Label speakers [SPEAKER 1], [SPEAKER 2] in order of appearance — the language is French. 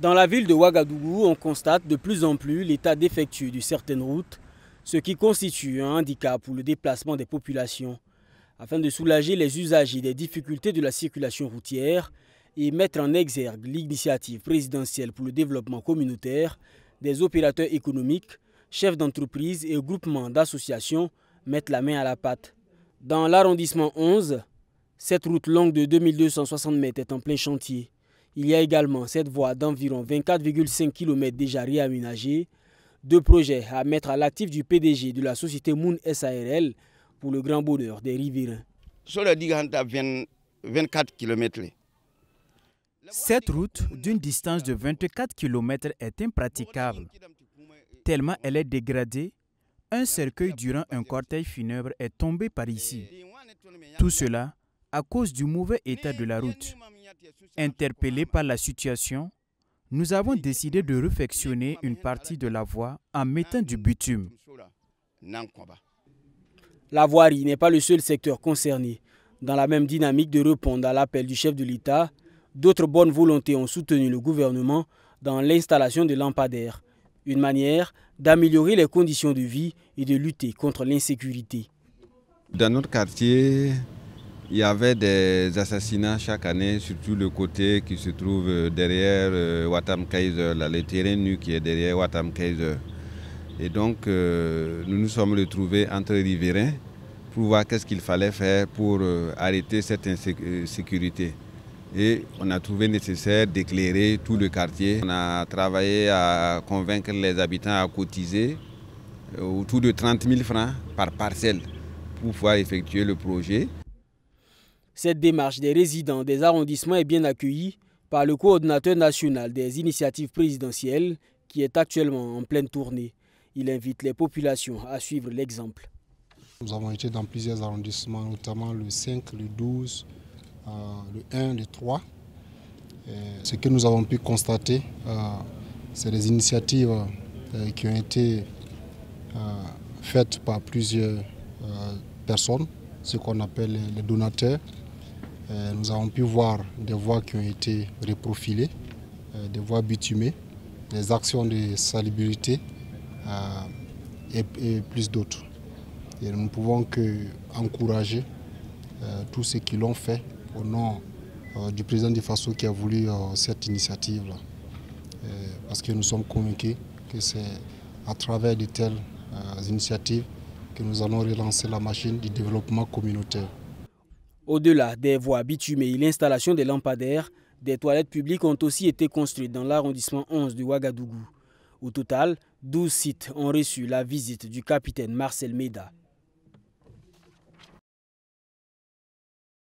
[SPEAKER 1] Dans la ville de Ouagadougou, on constate de plus en plus l'état défectueux de certaines routes, ce qui constitue un handicap pour le déplacement des populations. Afin de soulager les usagers des difficultés de la circulation routière et mettre en exergue l'initiative présidentielle pour le développement communautaire des opérateurs économiques, chefs d'entreprise et groupements d'associations mettent la main à la pâte. Dans l'arrondissement 11, cette route longue de 2260 mètres est en plein chantier. Il y a également cette voie d'environ 24,5 km déjà réaménagée, deux projets à mettre à l'actif du PDG de la société Moon SARL pour le grand bonheur des riverains.
[SPEAKER 2] 24 Cette route, d'une distance de 24 km, est impraticable. Tellement elle est dégradée, un cercueil durant un cortège funèbre est tombé par ici. Tout cela à cause du mauvais état de la route. Interpellés par la situation, nous avons décidé de réfectionner une partie de la voie
[SPEAKER 1] en mettant du bitume. La voirie n'est pas le seul secteur concerné. Dans la même dynamique de répondre à l'appel du chef de l'État, d'autres bonnes volontés ont soutenu le gouvernement dans l'installation de lampadaires, une manière
[SPEAKER 3] d'améliorer les conditions de vie
[SPEAKER 1] et de lutter contre l'insécurité.
[SPEAKER 3] Dans notre quartier, il y avait des assassinats chaque année, surtout le côté qui se trouve euh, derrière euh, Watam Kaiser, le terrain nu qui est derrière Watam Kaiser. Et donc, euh, nous nous sommes retrouvés entre riverains pour voir qu'est-ce qu'il fallait faire pour arrêter cette insécurité. Et on a trouvé nécessaire d'éclairer tout le quartier. On a travaillé à convaincre les habitants à cotiser autour de 30 000 francs par parcelle pour pouvoir effectuer le projet.
[SPEAKER 1] Cette démarche des résidents des arrondissements est bien accueillie par le coordonnateur national des initiatives présidentielles qui est actuellement en pleine tournée. Il invite les populations à suivre l'exemple.
[SPEAKER 4] Nous avons été dans plusieurs arrondissements, notamment le 5, le 12, euh, le 1, le 3. ce que nous avons pu constater, euh, c'est des initiatives euh, qui ont été faites par plusieurs personnes, ce qu'on appelle les donateurs, euh, nous avons pu voir des voies qui ont été reprofilées, euh, des voies bitumées, des actions de salubrité euh, et, plus d'autres. Et nous ne pouvons qu'encourager encourager tous ceux qui l'ont fait au nom du président de Faso qui a voulu cette initiative-là. parce que nous sommes convaincus que c'est à travers de telles initiatives que nous allons relancer la machine du développement communautaire.
[SPEAKER 1] Au-delà des voies bitumées et l'installation des lampadaires, des toilettes publiques ont aussi été construites dans l'arrondissement 11 de Ouagadougou. Au total, 12 sites ont reçu la visite du capitaine Marcel Méda.